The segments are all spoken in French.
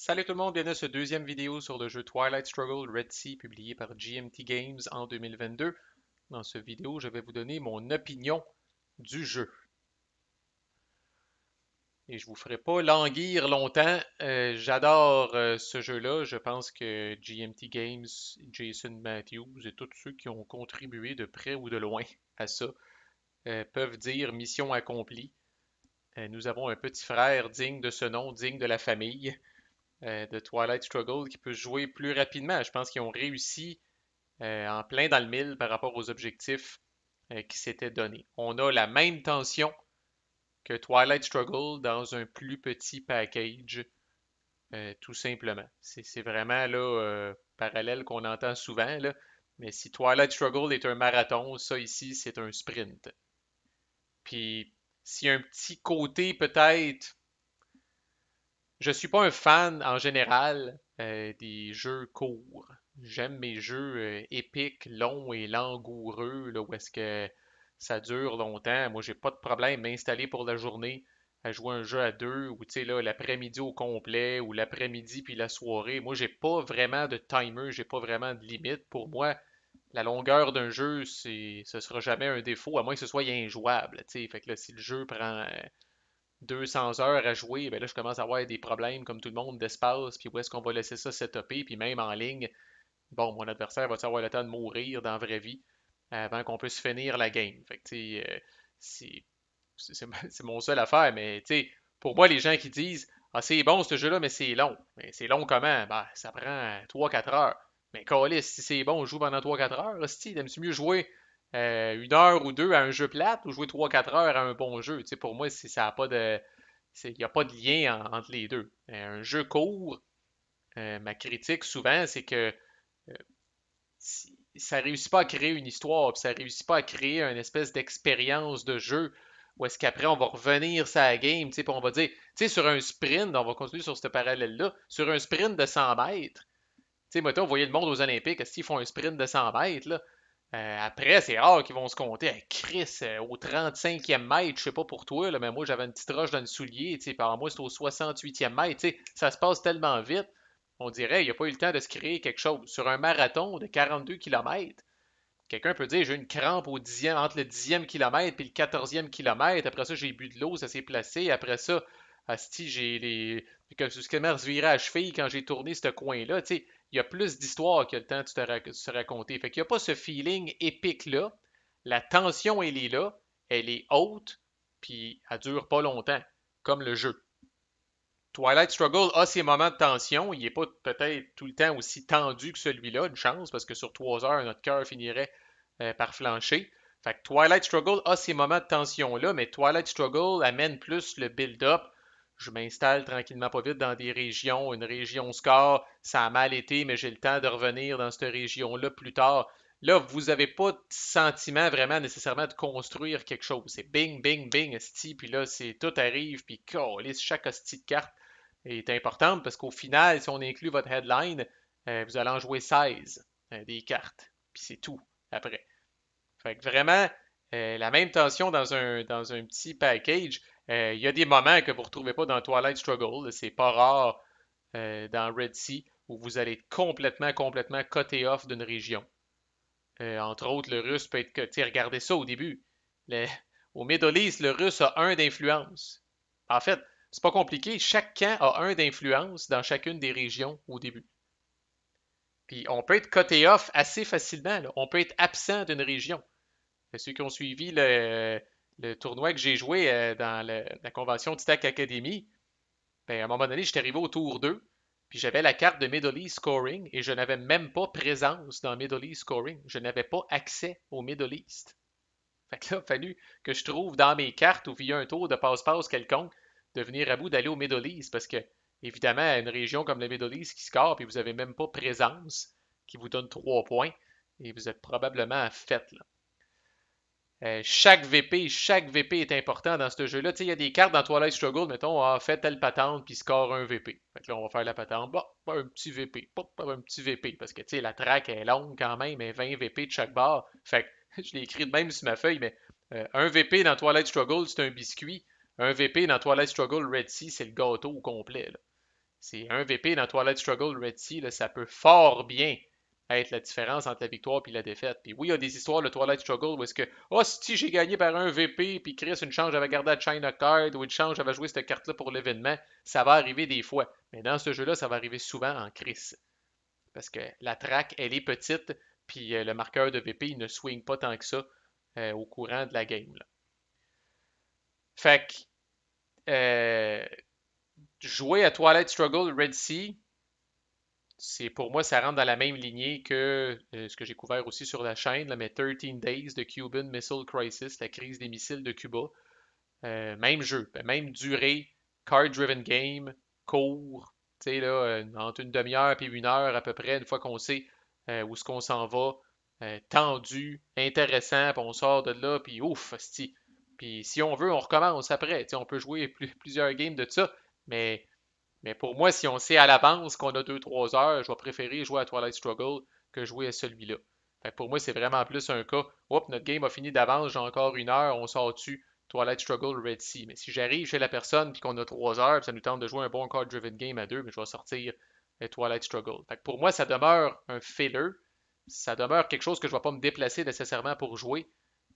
Salut tout le monde, bienvenue à ce deuxième vidéo sur le jeu Twilight Struggle Red Sea publié par GMT Games en 2022. Dans cette vidéo, je vais vous donner mon opinion du jeu. Et je ne vous ferai pas languir longtemps. Euh, j'adore euh, ce jeu-là. Je pense que GMT Games, Jason Matthews et tous ceux qui ont contribué de près ou de loin à ça euh, peuvent dire mission accomplie. nous avons un petit frère digne de ce nom, digne de la famille. Euh, de Twilight Struggle qui peut jouer plus rapidement. Je pense qu'ils ont réussi euh, en plein dans le mille par rapport aux objectifs euh, qui s'étaient donnés. On a la même tension que Twilight Struggle dans un plus petit package, tout simplement. C'est vraiment là parallèle qu'on entend souvent. Mais si Twilight Struggle est un marathon, ça ici, c'est un sprint. Puis, s'il y a un petit côté peut-être je suis pas un fan en général euh, des jeux courts. J'aime mes jeux euh, épiques, longs et langoureux, où est-ce que ça dure longtemps. Moi, j'ai pas de problème m'installer pour la journée à jouer un jeu à deux ou l'après-midi au complet ou l'après-midi puis la soirée. Moi, j'ai pas vraiment de timer, j'ai pas vraiment de limite. Pour moi, la longueur d'un jeu, ce sera jamais un défaut, à moins que ce soit injouable. Fait que là, si le jeu prend euh, 200 heures à jouer, ben là, je commence à avoir des problèmes, comme tout le monde, d'espace, puis où est-ce qu'on va laisser ça s'étoper, puis même en ligne, bon, mon adversaire va avoir le temps de mourir dans la vraie vie avant qu'on puisse finir la game. Fait que, sais, euh, c'est, mon seul affaire, mais pour moi, les gens qui disent Ah, c'est bon ce jeu-là, mais c'est long. Mais c'est long comment ben, Ça prend 3-4 heures. Mais Callis, si c'est bon, on joue pendant 3-4 heures. si si, tu mieux jouer euh, une heure ou deux à un jeu plate ou jouer 3-4 heures à un bon jeu. pour moi, ça pas de. Il n'y a pas de lien entre les deux. Euh, un jeu court, euh, ma critique souvent, c'est que ça ne ça réussit pas à créer une histoire, puis ça réussit pas à créer une espèce d'expérience de jeu ou est-ce qu'après on va revenir sur la game, puis on va dire, sur un sprint, on va continuer sur ce parallèle-là, sur un sprint de 100 mètres, tu sais, on voyait le monde aux Olympiques, qu'ils font un sprint de 100 mètres, là, euh, après, c'est rare qu'ils vont se compter. à Chris, euh, au 35e mètre, je sais pas pour toi, mais moi j'avais une petite roche dans le soulier, par moi c'est au 68e mètre, ça se passe tellement vite, on dirait, il n'y a pas eu le temps de se créer quelque chose. Sur un marathon de 42 km, quelqu'un peut dire j'ai une crampe au 10 entre le 10e kilomètre et le 14e kilomètre, après ça j'ai bu de l'eau, ça s'est placé, après ça, asti, j'ai les. Comme ce que je à cheville quand j'ai tourné ce coin-là, il y a plus d'histoires que le temps de te, raconter. Fait qu'il n'y a pas ce feeling épique-là. La tension, elle est là, elle est haute, puis elle dure pas longtemps, comme le jeu. Twilight Struggle a ses moments de tension. Il n'est pas peut-être tout le temps aussi tendu que celui-là, une chance, parce que sur trois heures, notre cœur finirait euh, par flancher. Fait que Twilight Struggle a ses moments de tension-là, mais Twilight Struggle amène plus le build-up, je m'installe tranquillement pas vite dans des régions, une région score, ça a mal été, mais j'ai le temps de revenir dans cette région-là plus tard. Là, vous n'avez pas de sentiment vraiment nécessairement de construire quelque chose. C'est bing, bing, bing, type puis là, c'est tout arrive, puis chaque hostie de carte est importante parce qu'au final, si on inclut votre headline, euh, vous allez en jouer 16 euh, des cartes, puis c'est tout après. Fait que vraiment, euh, la même tension dans un, dans un petit package, euh, il y a des moments que vous ne retrouvez pas dans Twilight Struggle. C'est pas rare euh, dans Red Sea où vous allez être complètement, complètement coté off d'une région. Euh, entre autres, le russe peut être. Tu regardez ça au début. au Middle East, le russe a un d'influence. En fait, c'est pas compliqué. Chaque camp a un d'influence dans chacune des régions au début. Puis on peut être coté off assez facilement. On peut être absent d'une région. ceux qui ont suivi le, le tournoi que j'ai joué euh, dans la convention Tech Academy, ben, à un moment donné, j'étais arrivé au tour 2, puis j'avais la carte de Middle East Scoring et je n'avais même pas présence dans Middle East Scoring. Je n'avais pas accès au Middle East. Fait que là, il a fallu que je trouve dans mes cartes ou via un tour de passe-passe quelconque de venir à bout d'aller au Middle East parce que, évidemment, une région comme le Middle East qui score puis vous n'avez même pas présence qui vous donne trois points et vous êtes probablement fait. Là. Euh, chaque VP, chaque VP est important dans ce jeu-là. il y a des cartes dans Twilight Struggle, mettons, a ah, fait telle patente, puis score un VP. Fait là, on va faire la patente, un petit VP, un petit VP, parce que, tu la traque est longue quand même, mais 20 VP de chaque barre. Fait je l'ai écrit de même sur ma feuille, mais euh, un VP dans Twilight Struggle, c'est un biscuit. Un VP dans Twilight Struggle Red Sea, c'est le gâteau complet. C'est un VP dans Twilight Struggle Red Sea, ça peut fort bien être la différence entre la victoire et la défaite. Puis oui, il y a des histoires, de Twilight Struggle, où est-ce que, oh, si j'ai gagné par un VP, puis Chris, une chance, j'avais gardé la China Card, ou une chance, j'avais joué cette carte-là pour l'événement, ça va arriver des fois. Mais dans ce jeu-là, ça va arriver souvent en Chris. Parce que la traque, elle est petite, puis euh, le marqueur de VP, il ne swing pas tant que ça euh, au courant de la game. Fait que, euh, jouer à Twilight Struggle Red Sea, c'est pour moi, ça rentre dans la même lignée que euh, ce que j'ai couvert aussi sur la chaîne, là, mais 13 Days de Cuban Missile Crisis, la crise des missiles de Cuba. Euh, même jeu, ben, même durée, card-driven game, court, là, euh, entre une demi-heure et une heure à peu près, une fois qu'on sait où ce qu'on s'en va, tendu, intéressant, puis on sort de là, puis ouf, Puis si on veut, on recommence après. on peut jouer plusieurs games de ça, mais mais pour moi, si on sait à l'avance qu'on a 2-3 heures, je vais préférer jouer à Twilight Struggle que jouer à celui-là. pour moi, c'est vraiment plus un cas. hop notre game a fini d'avance, j'ai encore une heure, on sort tu Twilight Struggle Red Sea. Mais si j'arrive chez la personne puis qu'on a 3 heures, ça nous tente de jouer un bon card driven game à deux, mais je vais sortir euh, Twilight Struggle. pour moi, ça demeure un filler. Ça demeure quelque chose que je ne vais pas me déplacer nécessairement pour jouer.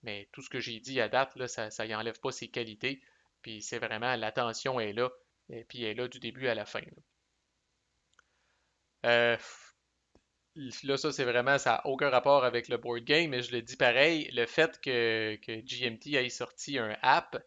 Mais tout ce que j'ai dit à date, là, ça n'enlève enlève pas ses qualités. Puis c'est vraiment, l'attention est là. Et puis, elle est là du début à la fin. Là, euh, ça, c'est vraiment, ça n'a aucun rapport avec le board game, mais je le dis pareil, le fait que, que GMT ait sorti un app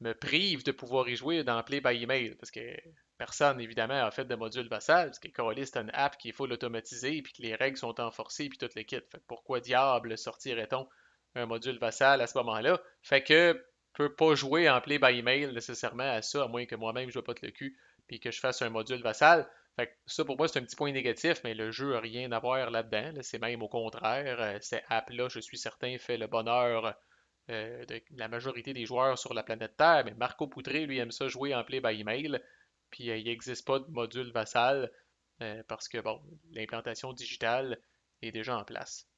me prive de pouvoir y jouer dans Play by Email, parce que personne, évidemment, a fait de module vassal, parce que Coralie c'est une app qu'il faut l'automatiser et puis que les règles sont enforcées, puis tout le kit. Fait pourquoi diable sortirait-on un module vassal à ce moment-là? Fait que peux pas jouer en play by email nécessairement à ça, à moins que moi-même je ne de le cul puis que je fasse un module vassal. Fait ça, pour moi, c'est un petit point négatif, mais le jeu n'a rien à voir là-dedans. c'est même au contraire. Euh, cette app-là, je suis certain, fait le bonheur euh, de la majorité des joueurs sur la planète Terre. Mais Marco Poutré, lui, aime ça jouer en play by email. Puis euh, il n'existe pas de module vassal parce que, bon, l'implantation digitale est déjà en place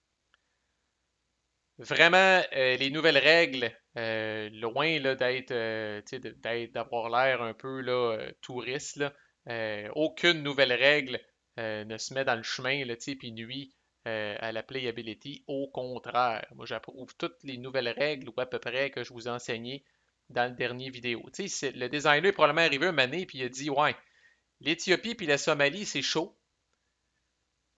vraiment euh, les nouvelles règles, euh, loin euh, d'être, d'avoir l'air un peu là, touriste, aucune nouvelle règle ne se met dans le chemin et nuit à la playability. Au contraire, moi j'approuve toutes les nouvelles règles ou à peu près que je vous ai enseignées dans la dernière vidéo. le designer est probablement arrivé une année et il a dit Ouais, l'Éthiopie puis la Somalie, c'est chaud.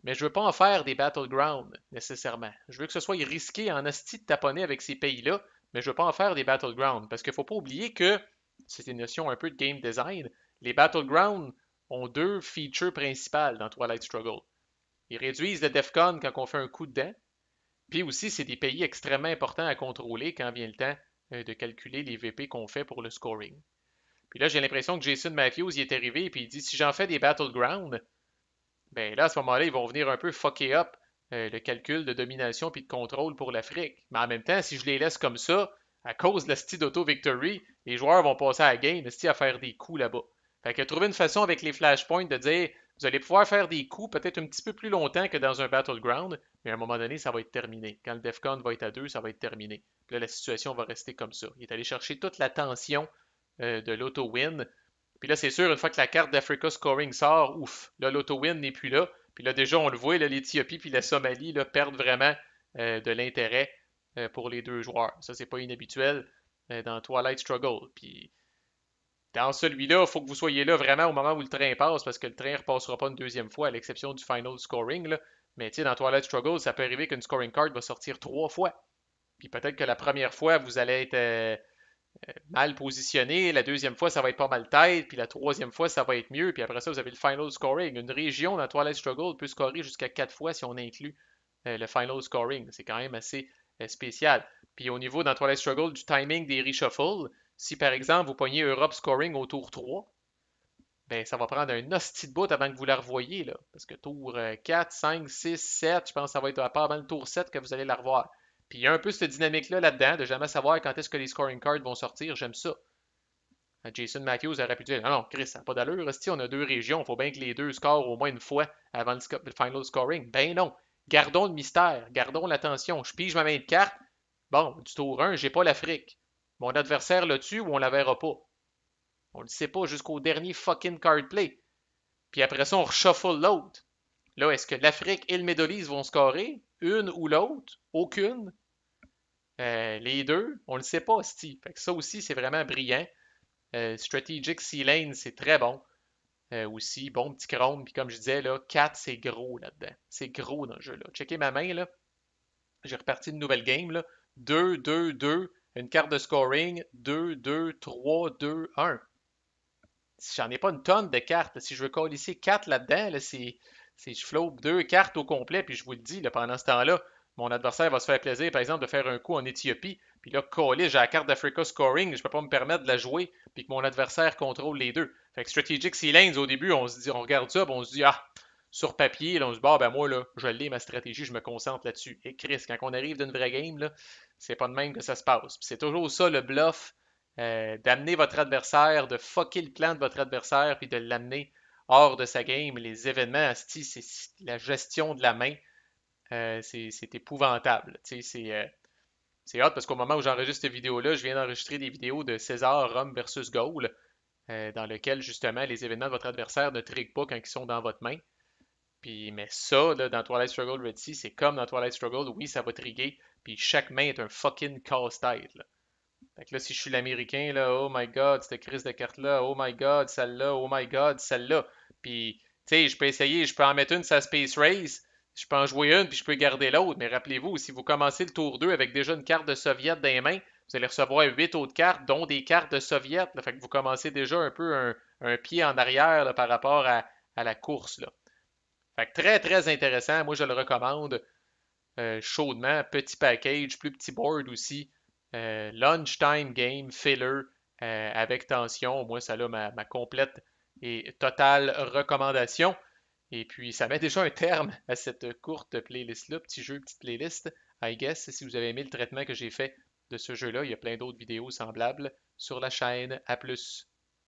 Mais je veux pas en faire des battlegrounds, nécessairement. Je veux que ce soit risqué en asti de taponner avec ces pays-là, mais je veux pas en faire des battlegrounds. Parce qu'il faut pas oublier que c'est une notion un peu de game design. Les battlegrounds ont deux features principales dans Twilight Struggle. Ils réduisent le DEFCON quand on fait un coup dedans. Puis aussi, c'est des pays extrêmement importants à contrôler quand vient le temps euh, de calculer les VP qu'on fait pour le scoring. Puis là, j'ai l'impression que Jason Matthews y est arrivé et puis il dit si j'en fais des battlegrounds, ben là, à ce moment-là, ils vont venir un peu fucker up euh, le calcul de domination puis de contrôle pour l'Afrique. Mais en même temps, si je les laisse comme ça, à cause de la style d'Auto Victory, les joueurs vont passer à la game à faire des coups là-bas. Fait que trouver une façon avec les flashpoints de dire vous allez pouvoir faire des coups peut-être un petit peu plus longtemps que dans un battleground, mais à un moment donné, ça va être terminé. Quand le Defcon va être à deux, ça va être terminé. là, la situation va rester comme ça. Il est allé chercher toute la tension euh, de l'auto-win puis là, c'est sûr, une fois que la carte d'Africa Scoring sort, ouf, là, l'auto-win n'est plus là. Puis là, déjà, on le voit, l'Éthiopie puis la Somalie là, perdent vraiment euh, de l'intérêt euh, pour les deux joueurs. Ça, c'est pas inhabituel euh, dans Twilight Struggle. Puis dans celui-là, il faut que vous soyez là vraiment au moment où le train passe, parce que le train ne repassera pas une deuxième fois, à l'exception du final scoring. Mais tu sais, dans Twilight Struggle, ça peut arriver qu'une scoring card va sortir trois fois. Puis peut-être que la première fois, vous allez être euh, mal positionné. La deuxième fois, ça va être pas mal tête. Puis la troisième fois, ça va être mieux. Puis après ça, vous avez le final scoring. Une région dans Twilight Struggle peut scorer jusqu'à quatre fois si on inclut euh, le final scoring. C'est quand même assez euh, spécial. Puis au niveau dans Twilight Struggle, du timing des reshuffles, si par exemple vous pognez Europe scoring au tour 3, ben ça va prendre un hostie de bout avant que vous la revoyiez, Là, parce que tour 4, 5, 6, 7, je pense que ça va être à part avant le tour 7 que vous allez la revoir il y a un peu cette dynamique-là là-dedans, de jamais savoir quand est-ce que les scoring cards vont sortir. J'aime ça. Euh, Jason Matthews a répété, Non, non, Chris, ça n'a pas d'allure. Si on a deux régions, il faut bien que les deux scorent au moins une fois avant le, final scoring. Ben non. Gardons le mystère, gardons l'attention. Je pige ma main de carte. Bon, du tour 1, j'ai pas l'Afrique. Mon adversaire le tue ou on la verra pas. On le sait pas jusqu'au dernier fucking card play. Puis après ça, on reshuffle l'autre. Là, est-ce que l'Afrique et le Middle vont scorer Une ou l'autre Aucune euh, les deux, on le sait pas, Steve, ça aussi, c'est vraiment brillant. Euh, strategic Sea lane c'est très bon. Euh, aussi, bon petit chrome. Puis comme je disais, là, 4, c'est gros là-dedans. C'est gros dans le jeu. là. Checkez ma main, là. J'ai reparti une nouvelle game. Là. 2, 2, 2, une carte de scoring. 2, 2, 3, 2, 1. J'en ai pas une tonne de cartes. Si je veux coller ici 4 là-dedans, là, c'est. Je flope deux cartes au complet, puis je vous le dis, là, pendant ce temps-là, mon adversaire va se faire plaisir, par exemple, de faire un coup en Éthiopie. Puis là, collé, j'ai la carte d'Africa Scoring, je ne peux pas me permettre de la jouer, puis que mon adversaire contrôle les deux. Fait que Strategic Sealens, au début, on se dit, on regarde ça, puis on se dit, ah, sur papier, là, on se dit, ah, ben moi, là, je lis ma stratégie, je me concentre là-dessus. Et Chris, quand on arrive d'une vraie game, là, c'est pas de même que ça se passe. c'est toujours ça, le bluff, euh, d'amener votre adversaire, de fucker le plan de votre adversaire, puis de l'amener hors de sa game. Les événements, c'est la gestion de la main. Euh, c'est épouvantable. C'est euh, hot parce qu'au moment où j'enregistre cette vidéo-là, je viens d'enregistrer des vidéos de César, Rome versus Gaulle, euh, dans lequel justement les événements de votre adversaire ne triguent pas quand ils sont dans votre main. mais ça, dans Twilight Struggle Red Sea, c'est comme dans Twilight Struggle, oui, ça va triguer, puis chaque main est un fucking casse-tête. Fait là, si je suis l'Américain, là, oh my god, cette crise de cartes là oh my god, celle-là, oh my god, celle-là. Puis, tu sais, je peux essayer, je peux en mettre une, ça Space Race, je peux en jouer une puis je peux garder l'autre. Mais rappelez-vous, si vous commencez le tour 2 avec déjà une carte de soviet dans les mains, vous allez recevoir 8 autres cartes, dont des cartes de soviet. fait que vous commencez déjà un peu un, pied en arrière par rapport à, la course. Là. très, très intéressant. Moi, je le recommande euh, chaudement. Petit package, plus petit board aussi. Euh, lunchtime game, filler, euh, avec tension. Moi, ça là, ma complète et totale recommandation. Et puis, ça met déjà un terme à cette courte playlist-là, petit jeu, petite playlist. I guess, si vous avez aimé le traitement que j'ai fait de ce jeu-là, il y a plein d'autres vidéos semblables sur la chaîne. À plus!